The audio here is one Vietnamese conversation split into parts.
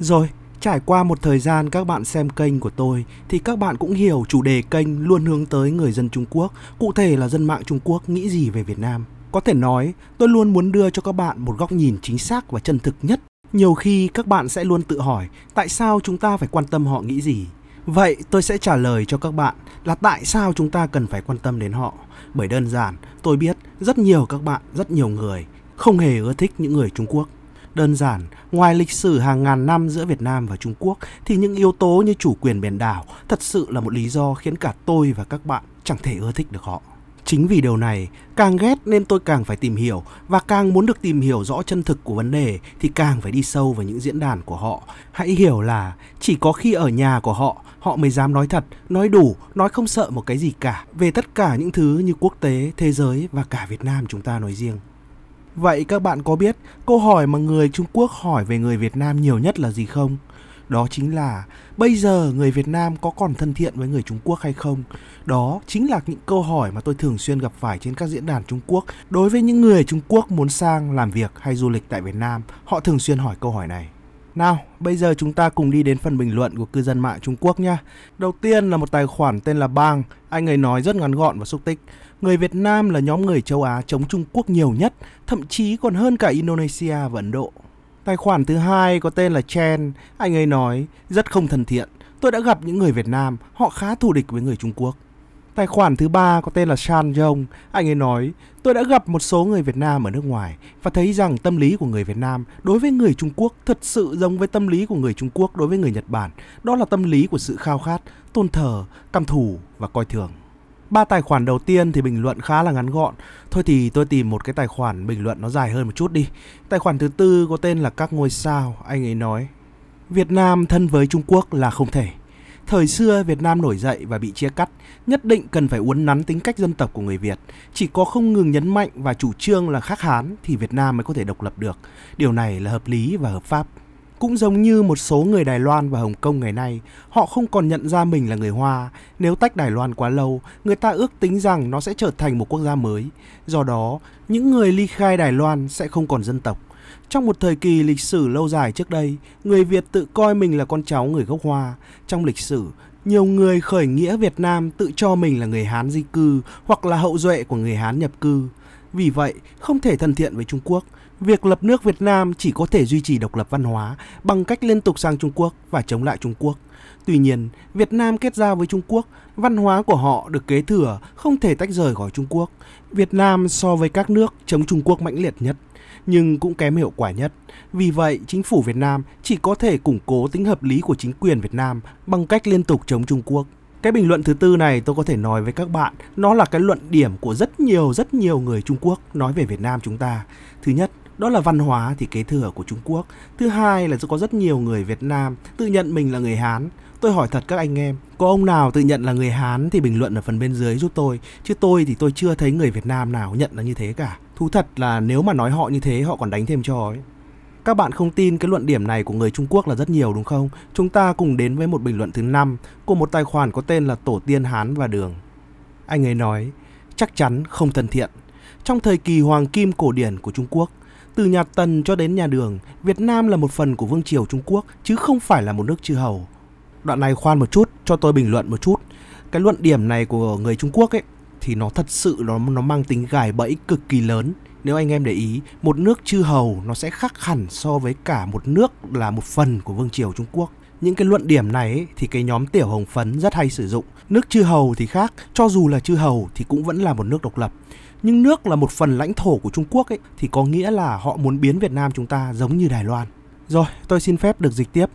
Rồi, trải qua một thời gian các bạn xem kênh của tôi thì các bạn cũng hiểu chủ đề kênh luôn hướng tới người dân Trung Quốc, cụ thể là dân mạng Trung Quốc nghĩ gì về Việt Nam. Có thể nói, tôi luôn muốn đưa cho các bạn một góc nhìn chính xác và chân thực nhất. Nhiều khi các bạn sẽ luôn tự hỏi tại sao chúng ta phải quan tâm họ nghĩ gì. Vậy tôi sẽ trả lời cho các bạn là tại sao chúng ta cần phải quan tâm đến họ. Bởi đơn giản, tôi biết rất nhiều các bạn, rất nhiều người không hề ưa thích những người Trung Quốc. Đơn giản, ngoài lịch sử hàng ngàn năm giữa Việt Nam và Trung Quốc thì những yếu tố như chủ quyền biển đảo thật sự là một lý do khiến cả tôi và các bạn chẳng thể ưa thích được họ. Chính vì điều này, càng ghét nên tôi càng phải tìm hiểu và càng muốn được tìm hiểu rõ chân thực của vấn đề thì càng phải đi sâu vào những diễn đàn của họ. Hãy hiểu là chỉ có khi ở nhà của họ, họ mới dám nói thật, nói đủ, nói không sợ một cái gì cả về tất cả những thứ như quốc tế, thế giới và cả Việt Nam chúng ta nói riêng. Vậy các bạn có biết câu hỏi mà người Trung Quốc hỏi về người Việt Nam nhiều nhất là gì không? đó chính là bây giờ người Việt Nam có còn thân thiện với người Trung Quốc hay không? Đó chính là những câu hỏi mà tôi thường xuyên gặp phải trên các diễn đàn Trung Quốc. Đối với những người Trung Quốc muốn sang làm việc hay du lịch tại Việt Nam, họ thường xuyên hỏi câu hỏi này. Nào, bây giờ chúng ta cùng đi đến phần bình luận của cư dân mạng Trung Quốc nhé. Đầu tiên là một tài khoản tên là Bang, anh ấy nói rất ngắn gọn và xúc tích. Người Việt Nam là nhóm người châu Á chống Trung Quốc nhiều nhất, thậm chí còn hơn cả Indonesia và Ấn Độ. Tài khoản thứ hai có tên là Chen, anh ấy nói rất không thân thiện. Tôi đã gặp những người Việt Nam, họ khá thù địch với người Trung Quốc. Tài khoản thứ ba có tên là Shan Jong, anh ấy nói tôi đã gặp một số người Việt Nam ở nước ngoài và thấy rằng tâm lý của người Việt Nam đối với người Trung Quốc thật sự giống với tâm lý của người Trung Quốc đối với người Nhật Bản. Đó là tâm lý của sự khao khát, tôn thờ, căm thù và coi thường ba tài khoản đầu tiên thì bình luận khá là ngắn gọn thôi thì tôi tìm một cái tài khoản bình luận nó dài hơn một chút đi tài khoản thứ tư có tên là các ngôi sao anh ấy nói việt nam thân với trung quốc là không thể Thời xưa Việt Nam nổi dậy và bị chia cắt, nhất định cần phải uốn nắn tính cách dân tộc của người Việt. Chỉ có không ngừng nhấn mạnh và chủ trương là khác Hán thì Việt Nam mới có thể độc lập được. Điều này là hợp lý và hợp pháp. Cũng giống như một số người Đài Loan và Hồng Kông ngày nay, họ không còn nhận ra mình là người Hoa. Nếu tách Đài Loan quá lâu, người ta ước tính rằng nó sẽ trở thành một quốc gia mới. Do đó, những người ly khai Đài Loan sẽ không còn dân tộc. Trong một thời kỳ lịch sử lâu dài trước đây, người Việt tự coi mình là con cháu người gốc Hoa. Trong lịch sử, nhiều người khởi nghĩa Việt Nam tự cho mình là người Hán di cư hoặc là hậu duệ của người Hán nhập cư. Vì vậy, không thể thân thiện với Trung Quốc, Việc lập nước Việt Nam chỉ có thể duy trì độc lập văn hóa bằng cách liên tục sang Trung Quốc và chống lại Trung Quốc. Tuy nhiên, Việt Nam kết giao với Trung Quốc, văn hóa của họ được kế thừa, không thể tách rời khỏi Trung Quốc. Việt Nam so với các nước chống Trung Quốc mãnh liệt nhất, nhưng cũng kém hiệu quả nhất. Vì vậy, chính phủ Việt Nam chỉ có thể củng cố tính hợp lý của chính quyền Việt Nam bằng cách liên tục chống Trung Quốc. Cái bình luận thứ tư này tôi có thể nói với các bạn, nó là cái luận điểm của rất nhiều rất nhiều người Trung Quốc nói về Việt Nam chúng ta. Thứ nhất, đó là văn hóa thì kế thừa của Trung Quốc. Thứ hai là có rất nhiều người Việt Nam tự nhận mình là người Hán. Tôi hỏi thật các anh em, có ông nào tự nhận là người Hán thì bình luận ở phần bên dưới giúp tôi, chứ tôi thì tôi chưa thấy người Việt Nam nào nhận là như thế cả. Thú thật là nếu mà nói họ như thế họ còn đánh thêm cho ấy. Các bạn không tin cái luận điểm này của người Trung Quốc là rất nhiều đúng không? Chúng ta cùng đến với một bình luận thứ năm của một tài khoản có tên là Tổ tiên Hán và Đường. Anh ấy nói, chắc chắn không thân thiện. Trong thời kỳ hoàng kim cổ điển của Trung Quốc, từ nhà Tần cho đến nhà Đường, Việt Nam là một phần của Vương triều Trung Quốc chứ không phải là một nước chư hầu. Đoạn này khoan một chút, cho tôi bình luận một chút. Cái luận điểm này của người Trung Quốc ấy thì nó thật sự nó nó mang tính gài bẫy cực kỳ lớn. Nếu anh em để ý, một nước chư hầu nó sẽ khác hẳn so với cả một nước là một phần của Vương triều Trung Quốc những cái luận điểm này ấy, thì cái nhóm tiểu hồng phấn rất hay sử dụng nước chư hầu thì khác cho dù là chư hầu thì cũng vẫn là một nước độc lập nhưng nước là một phần lãnh thổ của trung quốc ấy thì có nghĩa là họ muốn biến việt nam chúng ta giống như đài loan rồi tôi xin phép được dịch tiếp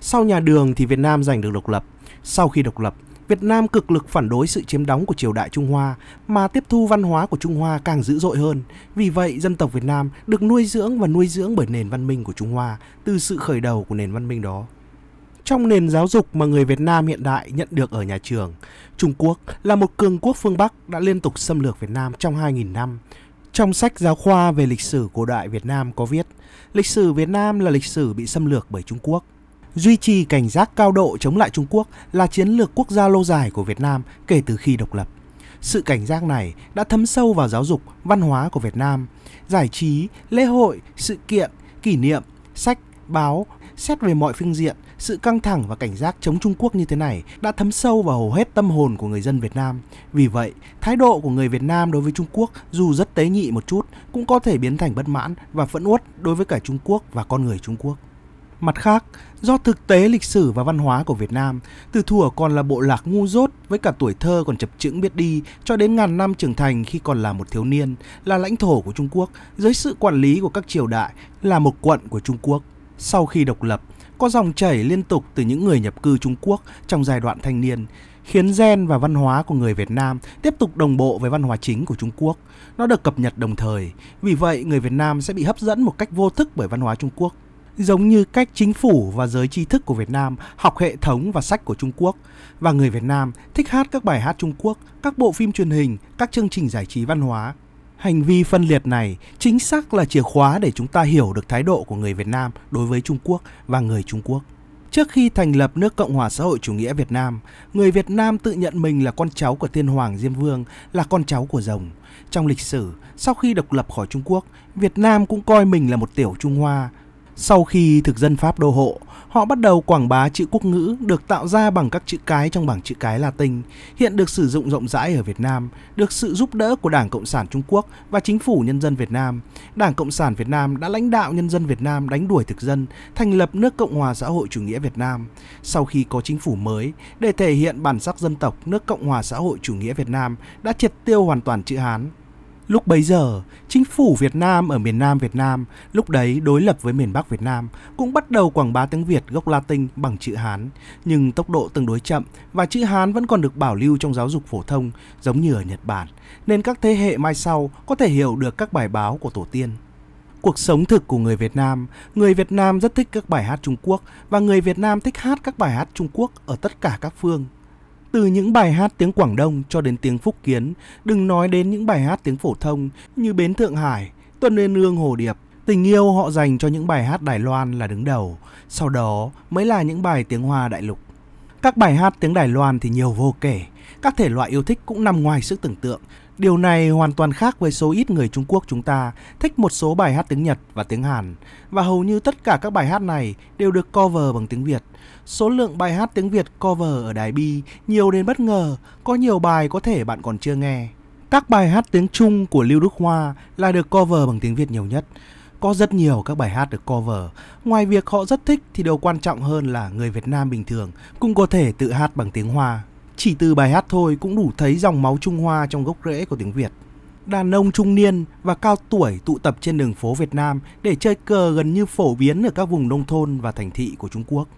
sau nhà đường thì việt nam giành được độc lập sau khi độc lập Việt Nam cực lực phản đối sự chiếm đóng của triều đại Trung Hoa mà tiếp thu văn hóa của Trung Hoa càng dữ dội hơn. Vì vậy, dân tộc Việt Nam được nuôi dưỡng và nuôi dưỡng bởi nền văn minh của Trung Hoa từ sự khởi đầu của nền văn minh đó. Trong nền giáo dục mà người Việt Nam hiện đại nhận được ở nhà trường, Trung Quốc là một cường quốc phương Bắc đã liên tục xâm lược Việt Nam trong 2.000 năm. Trong sách giáo khoa về lịch sử cổ đại Việt Nam có viết, lịch sử Việt Nam là lịch sử bị xâm lược bởi Trung Quốc. Duy trì cảnh giác cao độ chống lại Trung Quốc là chiến lược quốc gia lâu dài của Việt Nam kể từ khi độc lập. Sự cảnh giác này đã thấm sâu vào giáo dục, văn hóa của Việt Nam, giải trí, lễ hội, sự kiện, kỷ niệm, sách, báo, xét về mọi phương diện sự căng thẳng và cảnh giác chống Trung Quốc như thế này đã thấm sâu vào hầu hết tâm hồn của người dân Việt Nam. Vì vậy, thái độ của người Việt Nam đối với Trung Quốc dù rất tế nhị một chút cũng có thể biến thành bất mãn và phẫn uất đối với cả Trung Quốc và con người Trung Quốc. Mặt khác, do thực tế lịch sử và văn hóa của Việt Nam, từ thuở còn là bộ lạc ngu dốt với cả tuổi thơ còn chập chững biết đi cho đến ngàn năm trưởng thành khi còn là một thiếu niên, là lãnh thổ của Trung Quốc dưới sự quản lý của các triều đại, là một quận của Trung Quốc. Sau khi độc lập, có dòng chảy liên tục từ những người nhập cư Trung Quốc trong giai đoạn thanh niên, khiến gen và văn hóa của người Việt Nam tiếp tục đồng bộ với văn hóa chính của Trung Quốc. Nó được cập nhật đồng thời, vì vậy người Việt Nam sẽ bị hấp dẫn một cách vô thức bởi văn hóa Trung Quốc giống như cách chính phủ và giới tri thức của Việt Nam học hệ thống và sách của Trung Quốc và người Việt Nam thích hát các bài hát Trung Quốc, các bộ phim truyền hình, các chương trình giải trí văn hóa Hành vi phân liệt này chính xác là chìa khóa để chúng ta hiểu được thái độ của người Việt Nam đối với Trung Quốc và người Trung Quốc. Trước khi thành lập nước Cộng hòa xã hội chủ nghĩa Việt Nam, người Việt Nam tự nhận mình là con cháu của Tiên Hoàng Diêm Vương, là con cháu của rồng. Trong lịch sử, sau khi độc lập khỏi Trung Quốc, Việt Nam cũng coi mình là một tiểu Trung Hoa, sau khi thực dân Pháp đô hộ, họ bắt đầu quảng bá chữ quốc ngữ được tạo ra bằng các chữ cái trong bảng chữ cái Latin, hiện được sử dụng rộng rãi ở Việt Nam, được sự giúp đỡ của Đảng Cộng sản Trung Quốc và Chính phủ Nhân dân Việt Nam. Đảng Cộng sản Việt Nam đã lãnh đạo nhân dân Việt Nam đánh đuổi thực dân, thành lập nước Cộng hòa xã hội chủ nghĩa Việt Nam. Sau khi có chính phủ mới, để thể hiện bản sắc dân tộc, nước Cộng hòa xã hội chủ nghĩa Việt Nam đã triệt tiêu hoàn toàn chữ Hán, Lúc bấy giờ, chính phủ Việt Nam ở miền Nam Việt Nam lúc đấy đối lập với miền Bắc Việt Nam cũng bắt đầu quảng bá tiếng Việt gốc Latin bằng chữ Hán, nhưng tốc độ tương đối chậm và chữ Hán vẫn còn được bảo lưu trong giáo dục phổ thông giống như ở Nhật Bản, nên các thế hệ mai sau có thể hiểu được các bài báo của tổ tiên cuộc sống thực của người Việt Nam. Người Việt Nam rất thích các bài hát Trung Quốc và người Việt Nam thích hát các bài hát Trung Quốc ở tất cả các phương. Từ những bài hát tiếng Quảng Đông cho đến tiếng Phúc Kiến, đừng nói đến những bài hát tiếng phổ thông như Bến Thượng Hải, Tuần Liên Lương Hồ Điệp, Tình yêu họ dành cho những bài hát Đài Loan là đứng đầu, sau đó mới là những bài tiếng Hoa đại lục. Các bài hát tiếng Đài Loan thì nhiều vô kể, các thể loại yêu thích cũng nằm ngoài sức tưởng tượng, Điều này hoàn toàn khác với số ít người Trung Quốc chúng ta thích một số bài hát tiếng Nhật và tiếng Hàn và hầu như tất cả các bài hát này đều được cover bằng tiếng Việt. Số lượng bài hát tiếng Việt cover ở đài Bi nhiều đến bất ngờ, có nhiều bài có thể bạn còn chưa nghe. Các bài hát tiếng Trung của Lưu Đức Hoa là được cover bằng tiếng Việt nhiều nhất. Có rất nhiều các bài hát được cover. Ngoài việc họ rất thích thì điều quan trọng hơn là người Việt Nam bình thường cũng có thể tự hát bằng tiếng Hoa. Chỉ từ bài hát thôi cũng đủ thấy dòng máu Trung Hoa trong gốc rễ của tiếng Việt. Đàn ông trung niên và cao tuổi tụ tập trên đường phố Việt Nam để chơi cờ gần như phổ biến ở các vùng nông thôn và thành thị của Trung Quốc.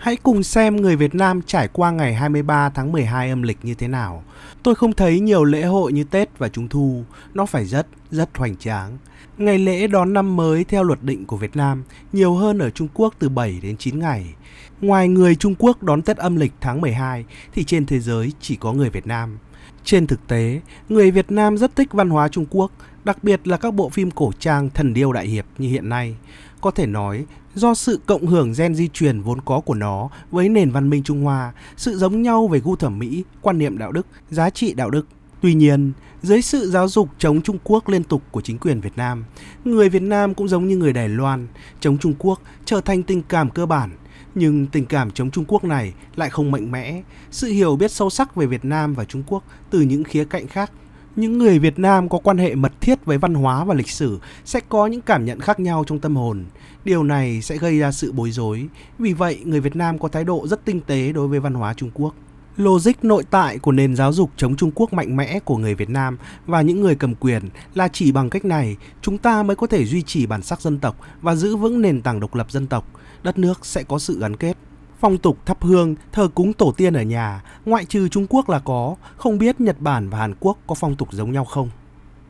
Hãy cùng xem người Việt Nam trải qua ngày 23 tháng 12 âm lịch như thế nào. Tôi không thấy nhiều lễ hội như Tết và Trung Thu, nó phải rất, rất hoành tráng. Ngày lễ đón năm mới theo luật định của Việt Nam nhiều hơn ở Trung Quốc từ 7 đến 9 ngày. Ngoài người Trung Quốc đón Tết âm lịch tháng 12 thì trên thế giới chỉ có người Việt Nam trên thực tế, người Việt Nam rất thích văn hóa Trung Quốc, đặc biệt là các bộ phim cổ trang thần điêu đại hiệp như hiện nay. Có thể nói, do sự cộng hưởng gen di truyền vốn có của nó với nền văn minh Trung Hoa, sự giống nhau về gu thẩm mỹ, quan niệm đạo đức, giá trị đạo đức. Tuy nhiên, dưới sự giáo dục chống Trung Quốc liên tục của chính quyền Việt Nam, người Việt Nam cũng giống như người Đài Loan, chống Trung Quốc trở thành tình cảm cơ bản nhưng tình cảm chống Trung Quốc này lại không mạnh mẽ. Sự hiểu biết sâu sắc về Việt Nam và Trung Quốc từ những khía cạnh khác những người Việt Nam có quan hệ mật thiết với văn hóa và lịch sử sẽ có những cảm nhận khác nhau trong tâm hồn. Điều này sẽ gây ra sự bối rối. Vì vậy, người Việt Nam có thái độ rất tinh tế đối với văn hóa Trung Quốc. Logic nội tại của nền giáo dục chống Trung Quốc mạnh mẽ của người Việt Nam và những người cầm quyền là chỉ bằng cách này chúng ta mới có thể duy trì bản sắc dân tộc và giữ vững nền tảng độc lập dân tộc, đất nước sẽ có sự gắn kết. Phong tục thắp hương, thờ cúng tổ tiên ở nhà, ngoại trừ Trung Quốc là có, không biết Nhật Bản và Hàn Quốc có phong tục giống nhau không?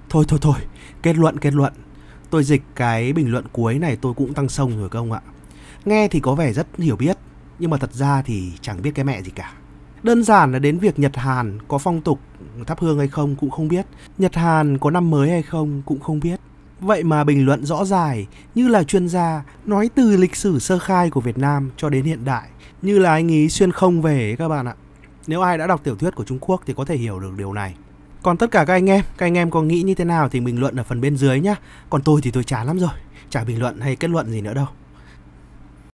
Thôi thôi thôi, kết luận kết luận. Tôi dịch cái bình luận cuối này tôi cũng tăng sông rồi các ông ạ. Nghe thì có vẻ rất hiểu biết, nhưng mà thật ra thì chẳng biết cái mẹ gì cả. Đơn giản là đến việc Nhật Hàn có phong tục thắp hương hay không cũng không biết, Nhật Hàn có năm mới hay không cũng không biết. Vậy mà bình luận rõ dài như là chuyên gia nói từ lịch sử sơ khai của Việt Nam cho đến hiện đại như là anh ý xuyên không về ấy các bạn ạ. Nếu ai đã đọc tiểu thuyết của Trung Quốc thì có thể hiểu được điều này. Còn tất cả các anh em, các anh em có nghĩ như thế nào thì bình luận ở phần bên dưới nhé Còn tôi thì tôi chán lắm rồi, chả bình luận hay kết luận gì nữa đâu.